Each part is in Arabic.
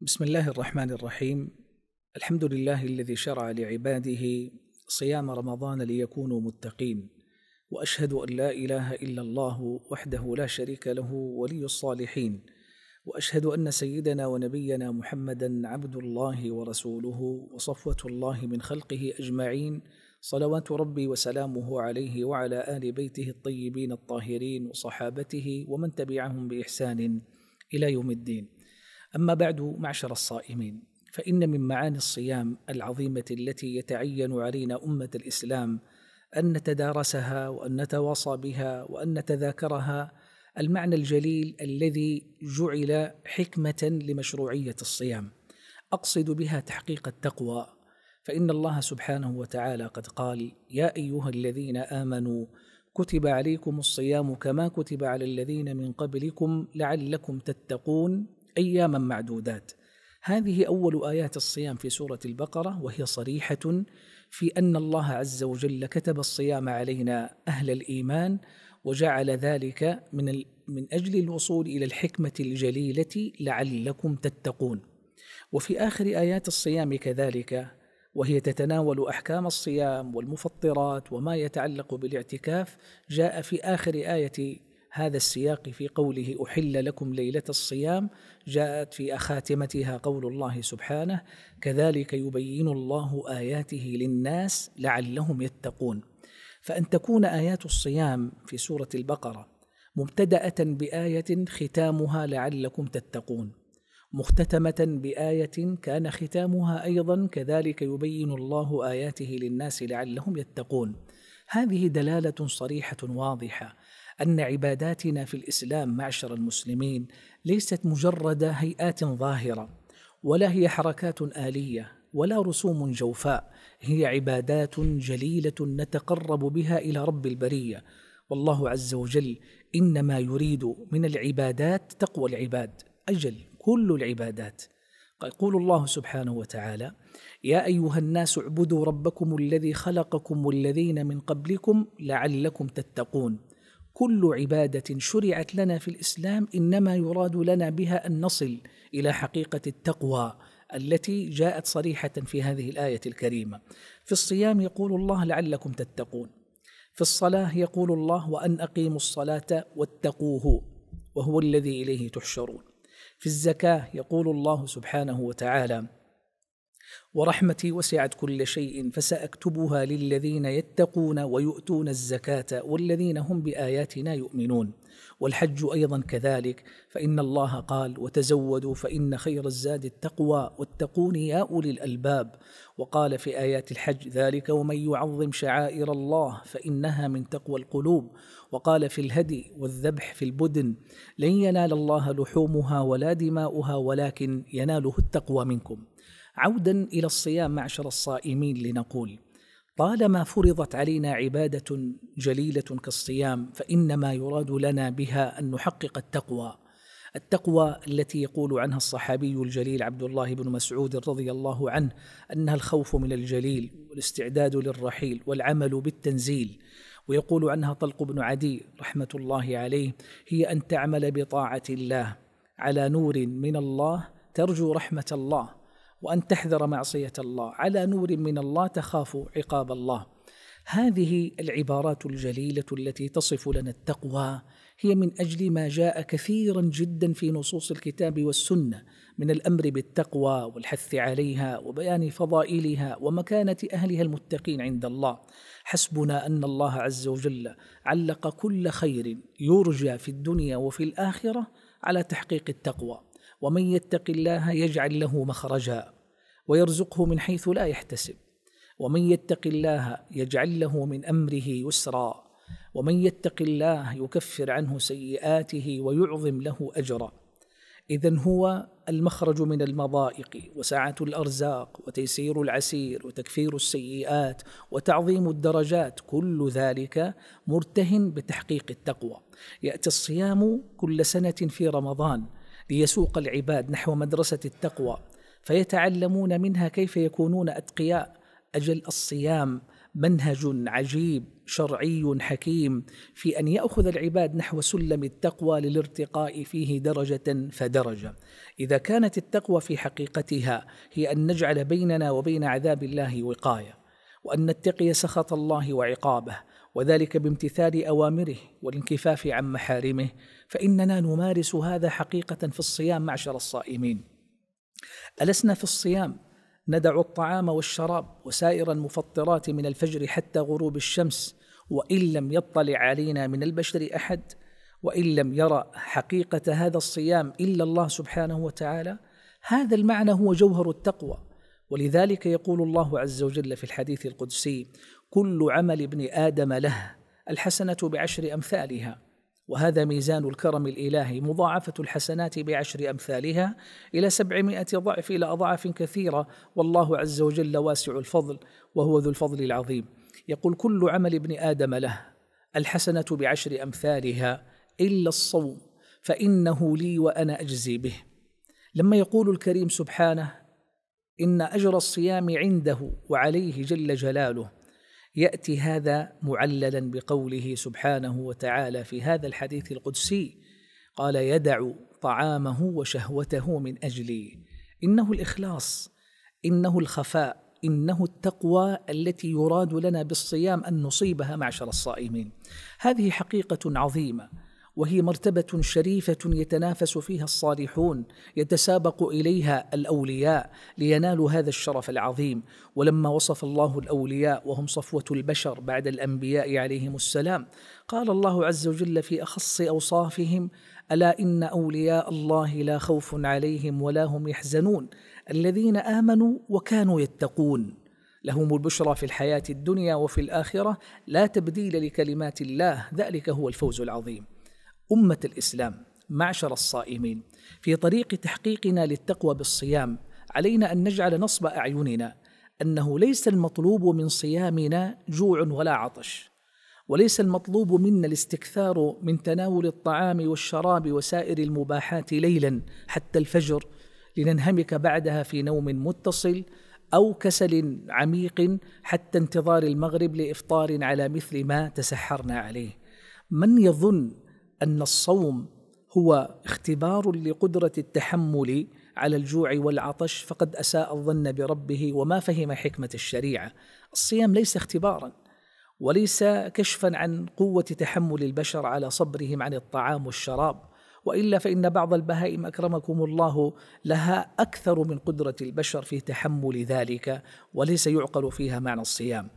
بسم الله الرحمن الرحيم الحمد لله الذي شرع لعباده صيام رمضان ليكونوا متقين واشهد ان لا اله الا الله وحده لا شريك له ولي الصالحين واشهد ان سيدنا ونبينا محمدا عبد الله ورسوله وصفوه الله من خلقه اجمعين صلوات ربي وسلامه عليه وعلى ال بيته الطيبين الطاهرين وصحابته ومن تبعهم باحسان الى يوم الدين أما بعد معشر الصائمين فإن من معاني الصيام العظيمة التي يتعين علينا أمة الإسلام أن نتدارسها وأن نتواصى بها وأن نتذاكرها المعنى الجليل الذي جعل حكمة لمشروعية الصيام أقصد بها تحقيق التقوى فإن الله سبحانه وتعالى قد قال يا أيها الذين آمنوا كتب عليكم الصيام كما كتب على الذين من قبلكم لعلكم تتقون أياما معدودات هذه أول آيات الصيام في سورة البقرة وهي صريحة في أن الله عز وجل كتب الصيام علينا أهل الإيمان وجعل ذلك من من أجل الوصول إلى الحكمة الجليلة لعلكم تتقون. وفي آخر آيات الصيام كذلك وهي تتناول أحكام الصيام والمفطرات وما يتعلق بالاعتكاف جاء في آخر آية هذا السياق في قوله احل لكم ليله الصيام جاءت في اخاتمتها قول الله سبحانه كذلك يبين الله اياته للناس لعلهم يتقون فان تكون ايات الصيام في سوره البقره مبتداه بايه ختامها لعلكم تتقون مختتمه بايه كان ختامها ايضا كذلك يبين الله اياته للناس لعلهم يتقون هذه دلاله صريحه واضحه ان عباداتنا في الاسلام معشر المسلمين ليست مجرد هيئات ظاهره ولا هي حركات اليه ولا رسوم جوفاء هي عبادات جليله نتقرب بها الى رب البريه والله عز وجل انما يريد من العبادات تقوى العباد اجل كل العبادات يقول الله سبحانه وتعالى يا ايها الناس اعبدوا ربكم الذي خلقكم والذين من قبلكم لعلكم تتقون كل عباده شرعت لنا في الاسلام انما يراد لنا بها ان نصل الى حقيقه التقوى التي جاءت صريحه في هذه الايه الكريمه في الصيام يقول الله لعلكم تتقون في الصلاه يقول الله وان اقيموا الصلاه واتقوه وهو الذي اليه تحشرون في الزكاه يقول الله سبحانه وتعالى ورحمتي وسعت كل شيء فساكتبها للذين يتقون ويؤتون الزكاه والذين هم باياتنا يؤمنون والحج ايضا كذلك فان الله قال وتزودوا فان خير الزاد التقوى واتقون يا اولي الالباب وقال في ايات الحج ذلك ومن يعظم شعائر الله فانها من تقوى القلوب وقال في الهدي والذبح في البدن لن ينال الله لحومها ولا دماؤها ولكن يناله التقوى منكم عودا الى الصيام معشر الصائمين لنقول طالما فرضت علينا عباده جليله كالصيام فانما يراد لنا بها ان نحقق التقوى التقوى التي يقول عنها الصحابي الجليل عبد الله بن مسعود رضي الله عنه انها الخوف من الجليل والاستعداد للرحيل والعمل بالتنزيل ويقول عنها طلق بن عدي رحمه الله عليه هي ان تعمل بطاعه الله على نور من الله ترجو رحمه الله وأن تحذر معصية الله على نور من الله تخاف عقاب الله هذه العبارات الجليلة التي تصف لنا التقوى هي من أجل ما جاء كثيرا جدا في نصوص الكتاب والسنة من الأمر بالتقوى والحث عليها وبيان فضائلها ومكانة أهلها المتقين عند الله حسبنا أن الله عز وجل علق كل خير يرجى في الدنيا وفي الآخرة على تحقيق التقوى ومن يتق الله يجعل له مخرجا ويرزقه من حيث لا يحتسب ومن يتق الله يجعل له من امره يسرا ومن يتق الله يكفر عنه سيئاته ويعظم له اجرا اذا هو المخرج من المضائق وسعه الارزاق وتيسير العسير وتكفير السيئات وتعظيم الدرجات كل ذلك مرتهن بتحقيق التقوى ياتي الصيام كل سنه في رمضان ليسوق العباد نحو مدرسه التقوى فيتعلمون منها كيف يكونون اتقياء اجل الصيام منهج عجيب شرعي حكيم في ان ياخذ العباد نحو سلم التقوى للارتقاء فيه درجه فدرجه اذا كانت التقوى في حقيقتها هي ان نجعل بيننا وبين عذاب الله وقايه وان نتقي سخط الله وعقابه وذلك بامتثال اوامره والانكفاف عن محارمه فاننا نمارس هذا حقيقه في الصيام معشر الصائمين ألسنا في الصيام ندع الطعام والشراب وسائر المفطرات من الفجر حتى غروب الشمس وإن لم يطلع علينا من البشر أحد وإن لم يرى حقيقة هذا الصيام إلا الله سبحانه وتعالى هذا المعنى هو جوهر التقوى ولذلك يقول الله عز وجل في الحديث القدسي كل عمل ابن آدم له الحسنة بعشر أمثالها وهذا ميزان الكرم الإلهي مضاعفة الحسنات بعشر أمثالها إلى سبعمائة ضعف إلى أضعاف كثيرة والله عز وجل واسع الفضل وهو ذو الفضل العظيم يقول كل عمل ابن آدم له الحسنة بعشر أمثالها إلا الصوم فإنه لي وأنا أجزي به لما يقول الكريم سبحانه إن أجر الصيام عنده وعليه جل جلاله ياتي هذا معللا بقوله سبحانه وتعالى في هذا الحديث القدسي قال يدع طعامه وشهوته من اجلي انه الاخلاص انه الخفاء انه التقوى التي يراد لنا بالصيام ان نصيبها معشر الصائمين هذه حقيقه عظيمه وهي مرتبه شريفه يتنافس فيها الصالحون يتسابق اليها الاولياء لينالوا هذا الشرف العظيم ولما وصف الله الاولياء وهم صفوه البشر بعد الانبياء عليهم السلام قال الله عز وجل في اخص اوصافهم الا ان اولياء الله لا خوف عليهم ولا هم يحزنون الذين امنوا وكانوا يتقون لهم البشرى في الحياه الدنيا وفي الاخره لا تبديل لكلمات الله ذلك هو الفوز العظيم أمة الإسلام معشر الصائمين في طريق تحقيقنا للتقوى بالصيام علينا أن نجعل نصب أعيننا أنه ليس المطلوب من صيامنا جوع ولا عطش وليس المطلوب منا الاستكثار من تناول الطعام والشراب وسائر المباحات ليلا حتى الفجر لننهمك بعدها في نوم متصل او كسل عميق حتى انتظار المغرب لافطار على مثل ما تسحرنا عليه من يظن ان الصوم هو اختبار لقدره التحمل على الجوع والعطش فقد اساء الظن بربه وما فهم حكمه الشريعه الصيام ليس اختبارا وليس كشفا عن قوه تحمل البشر على صبرهم عن الطعام والشراب والا فان بعض البهائم اكرمكم الله لها اكثر من قدره البشر في تحمل ذلك وليس يعقل فيها معنى الصيام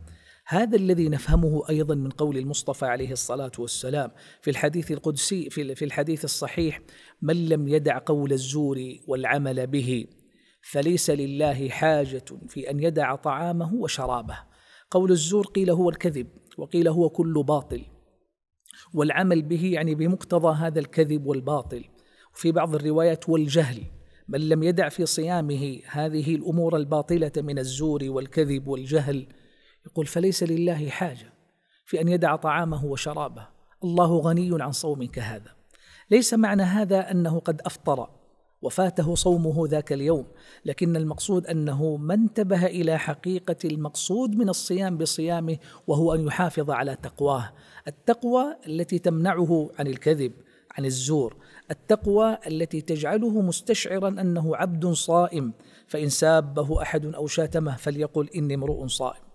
هذا الذي نفهمه ايضا من قول المصطفى عليه الصلاه والسلام في الحديث القدسي في الحديث الصحيح من لم يدع قول الزور والعمل به فليس لله حاجه في ان يدع طعامه وشرابه قول الزور قيل هو الكذب وقيل هو كل باطل والعمل به يعني بمقتضى هذا الكذب والباطل في بعض الروايات والجهل من لم يدع في صيامه هذه الامور الباطله من الزور والكذب والجهل يقول فليس لله حاجة في أن يدع طعامه وشرابه الله غني عن صوم كهذا ليس معنى هذا أنه قد أفطر وفاته صومه ذاك اليوم لكن المقصود أنه ما انتبه إلى حقيقة المقصود من الصيام بصيامه وهو أن يحافظ على تقواه التقوى التي تمنعه عن الكذب عن الزور التقوى التي تجعله مستشعرا انه عبد صائم فان سابه احد او شاتمه فليقل اني امرؤ صائم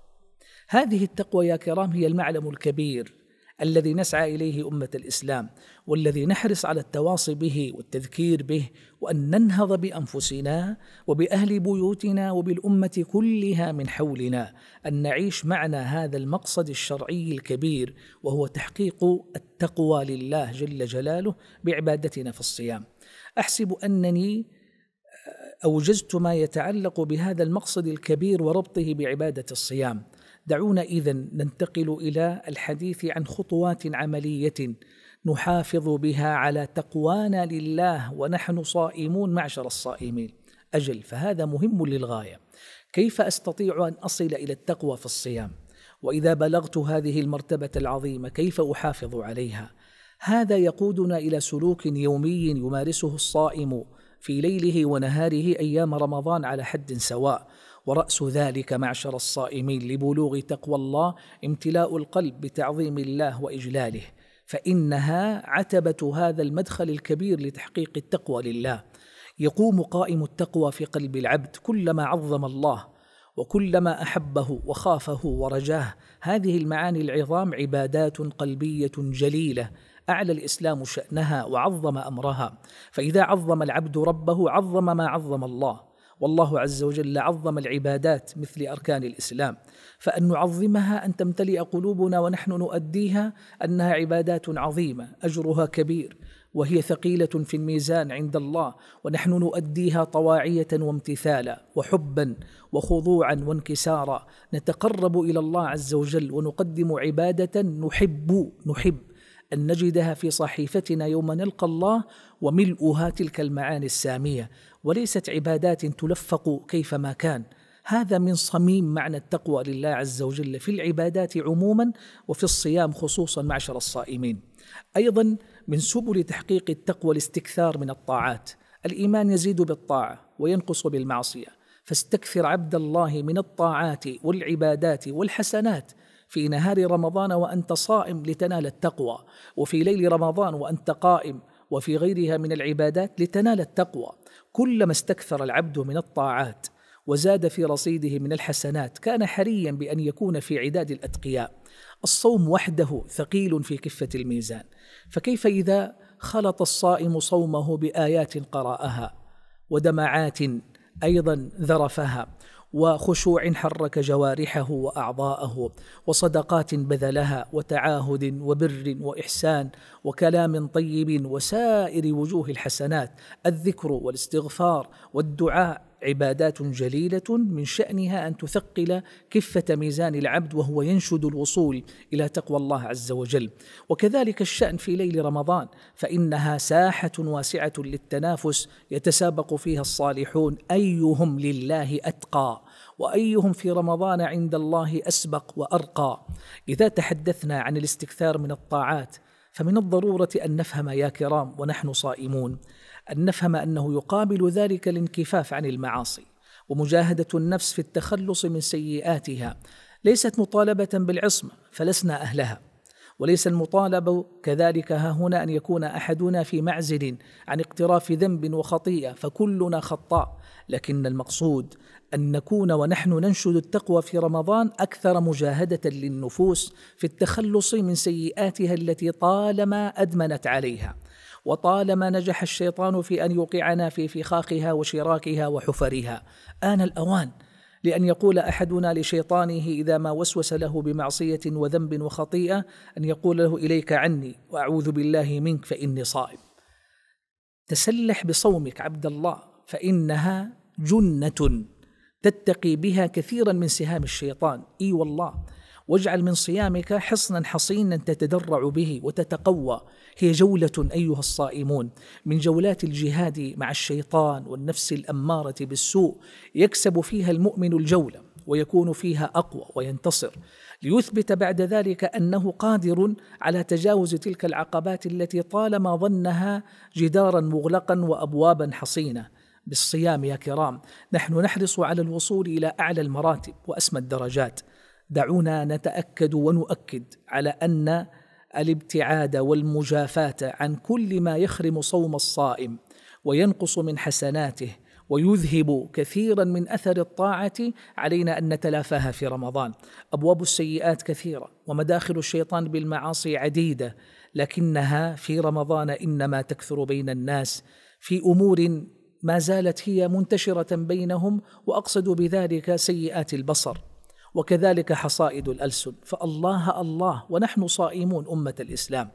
هذه التقوى يا كرام هي المعلم الكبير الذي نسعى اليه امه الاسلام والذي نحرص على التواصي به والتذكير به وان ننهض بانفسنا وباهل بيوتنا وبالامه كلها من حولنا ان نعيش معنا هذا المقصد الشرعي الكبير وهو تحقيق التقوى لله جل جلاله بعبادتنا في الصيام احسب انني آه، اوجزت ما يتعلق بهذا المقصد الكبير وربطه بعباده الصيام دعونا إذا ننتقل إلى الحديث عن خطوات عملية نحافظ بها على تقوانا لله ونحن صائمون معشر الصائمين أجل فهذا مهم للغاية كيف أستطيع أن أصل إلى التقوى في الصيام وإذا بلغت هذه المرتبة العظيمة كيف أحافظ عليها هذا يقودنا إلى سلوك يومي يمارسه الصائم في ليله ونهاره أيام رمضان على حد سواء ورأس ذلك معشر الصائمين لبلوغ تقوى الله امتلاء القلب بتعظيم الله وإجلاله فإنها عتبة هذا المدخل الكبير لتحقيق التقوى لله يقوم قائم التقوى في قلب العبد كلما عظم الله وكلما احبه وخافه ورجاه هذه المعاني العظام عبادات قلبيه جليله اعلى الاسلام شانها وعظم امرها فاذا عظم العبد ربه عظم ما عظم الله والله عز وجل عظم العبادات مثل أركان الإسلام فأن نعظمها أن تمتلئ قلوبنا ونحن نؤديها أنها عبادات عظيمة أجرها كبير وهي ثقيلة في الميزان عند الله ونحن نؤديها طواعية وامتثالا وحبا وخضوعا وانكسارا نتقرب إلى الله عز وجل ونقدم عبادة نحب نحب أن نجدها في صحيفتنا يوم نلقى الله وملؤها تلك المعاني السامية وليست عبادات تلفق كيفما كان هذا من صميم معنى التقوى لله عز وجل في العبادات عموما وفي الصيام خصوصا معشر الصائمين ايضا من سبل تحقيق التقوى الاستكثار من الطاعات الايمان يزيد بالطاعه وينقص بالمعصيه فاستكثر عبد الله من الطاعات والعبادات والحسنات في نهار رمضان وانت صائم لتنال التقوى وفي ليل رمضان وانت قائم وفي غيرها من العبادات لتنال التقوى كلما استكثر العبد من الطاعات وزاد في رصيده من الحسنات كان حريا بان يكون في عداد الاتقياء الصوم وحده ثقيل في كفه الميزان فكيف اذا خلط الصائم صومه بايات قراها ودمعات ايضا ذرفها وخشوع حرك جوارحه واعضاءه وصدقات بذلها وتعاهد وبر واحسان وكلام طيب وسائر وجوه الحسنات الذكر والاستغفار والدعاء عبادات جليله من شانها ان تثقل كفه ميزان العبد وهو ينشد الوصول الى تقوى الله عز وجل وكذلك الشان في ليل رمضان فانها ساحه واسعه للتنافس يتسابق فيها الصالحون ايهم لله اتقى وايهم في رمضان عند الله اسبق وارقى اذا تحدثنا عن الاستكثار من الطاعات فمن الضروره ان نفهم يا كرام ونحن صائمون أن نفهم أنه يقابل ذلك الانكفاف عن المعاصي ومجاهدة النفس في التخلص من سيئاتها ليست مطالبة بالعصمة فلسنا أهلها وليس المطالب كذلك ها هنا أن يكون أحدنا في معزل عن اقتراف ذنب وخطيئة فكلنا خطاء لكن المقصود أن نكون ونحن ننشد التقوى في رمضان أكثر مجاهدة للنفوس في التخلص من سيئاتها التي طالما أدمنت عليها وطالما نجح الشيطان في ان يوقعنا في فخاخها وشراكها وحفرها ان الاوان لان يقول احدنا لشيطانه اذا ما وسوس له بمعصيه وذنب وخطيئه ان يقول له اليك عني واعوذ بالله منك فاني صائم تسلح بصومك عبد الله فانها جنه تتقي بها كثيرا من سهام الشيطان اي والله واجعل من صيامك حصنا حصينا تتدرع به وتتقوى هي جولة أيها الصائمون من جولات الجهاد مع الشيطان والنفس الأمارة بالسوء يكسب فيها المؤمن الجولة ويكون فيها أقوى وينتصر ليثبت بعد ذلك أنه قادر على تجاوز تلك العقبات التي طالما ظنها جدارا مغلقا وأبوابا حصينة بالصيام يا كرام نحن نحرص على الوصول الى اعلى المراتب واسمى الدرجات دعونا نتاكد ونؤكد على ان الابتعاد والمجافاه عن كل ما يخرم صوم الصائم وينقص من حسناته ويذهب كثيرا من اثر الطاعه علينا ان نتلافاها في رمضان ابواب السيئات كثيره ومداخل الشيطان بالمعاصي عديده لكنها في رمضان انما تكثر بين الناس في امور ما زالت هي منتشره بينهم واقصد بذلك سيئات البصر وكذلك حصائد الألسن فالله الله ونحن صائمون أمة الإسلام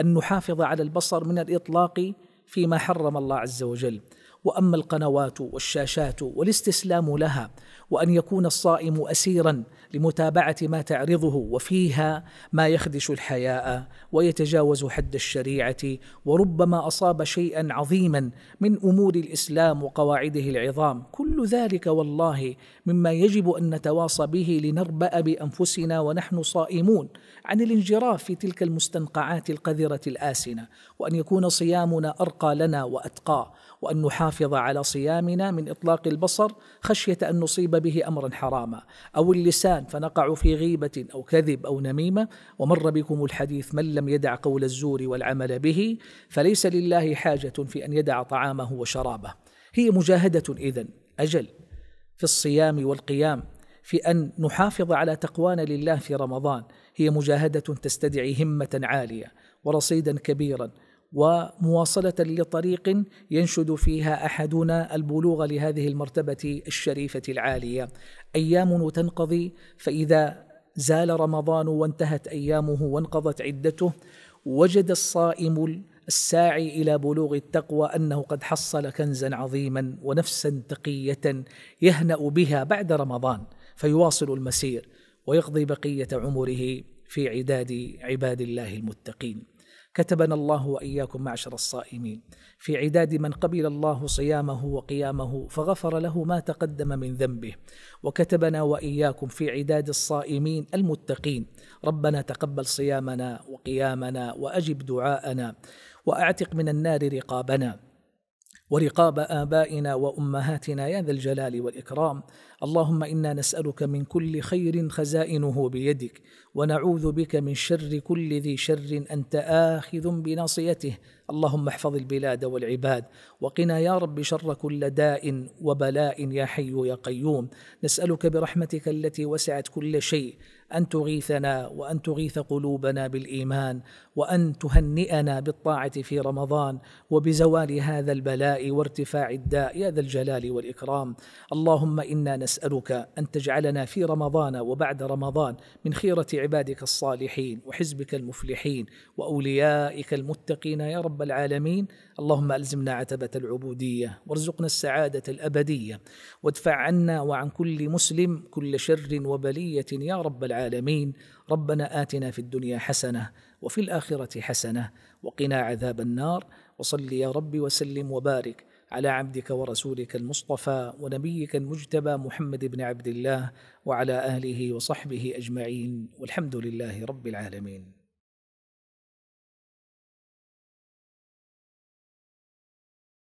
أن نحافظ على البصر من الإطلاق فيما حرم الله عز وجل واما القنوات والشاشات والاستسلام لها وان يكون الصائم اسيرا لمتابعه ما تعرضه وفيها ما يخدش الحياء ويتجاوز حد الشريعه وربما اصاب شيئا عظيما من امور الاسلام وقواعده العظام كل ذلك والله مما يجب ان نتواصى به لنربا بانفسنا ونحن صائمون عن الانجراف في تلك المستنقعات القذره الاسنه وان يكون صيامنا ارقى لنا واتقى وأن نحافظ على صيامنا من إطلاق البصر خشية أن نصيب به أمرا حراما أو اللسان فنقع في غيبة أو كذب أو نميمة ومر بكم الحديث من لم يدع قول الزور والعمل به فليس لله حاجة في أن يدع طعامه وشرابه هي مجاهدة إذن أجل في الصيام والقيام في أن نحافظ على تقوانا لله في رمضان هي مجاهدة تستدعي همة عالية ورصيدا كبيرا ومواصله لطريق ينشد فيها احدنا البلوغ لهذه المرتبه الشريفه العاليه ايام تنقضي فاذا زال رمضان وانتهت ايامه وانقضت عدته وجد الصائم الساعي الى بلوغ التقوى انه قد حصل كنزا عظيما ونفسا تقيه يهنا بها بعد رمضان فيواصل المسير ويقضي بقيه عمره في عداد عباد الله المتقين كتبنا الله واياكم معشر الصائمين في عداد من قبل الله صيامه وقيامه فغفر له ما تقدم من ذنبه وكتبنا واياكم في عداد الصائمين المتقين ربنا تقبل صيامنا وقيامنا واجب دعاءنا واعتق من النار رقابنا ورقاب آبائنا وأمهاتنا يا ذا الجلال والإكرام اللهم إنا نسألك من كل خير خزائنه بيدك ونعوذ بك من شر كل ذي شر أنت آخذ بناصيته اللهم احفظ البلاد والعباد وقنا يا رب شر كل داء وبلاء يا حي يا قيوم نسألك برحمتك التي وسعت كل شيء ان تغيثنا وان تغيث قلوبنا بالايمان وان تهنئنا بالطاعه في رمضان وبزوال هذا البلاء وارتفاع الداء يا ذا الجلال والاكرام اللهم انا نسالك ان تجعلنا في رمضان وبعد رمضان من خيره عبادك الصالحين وحزبك المفلحين واوليائك المتقين يا رب العالمين اللهم الزمنا عتبه العبوديه وارزقنا السعاده الابديه وادفع عنا وعن كل مسلم كل شر وبليه يا رب العالمين العالمين ربنا آتنا في الدنيا حسنة وفي الآخرة حسنة وقنا عذاب النار وصل يا رب وسلم وبارك على عبدك ورسولك المصطفى ونبيك المجتبى محمد بن عبد الله وعلى آله وصحبه أجمعين والحمد لله رب العالمين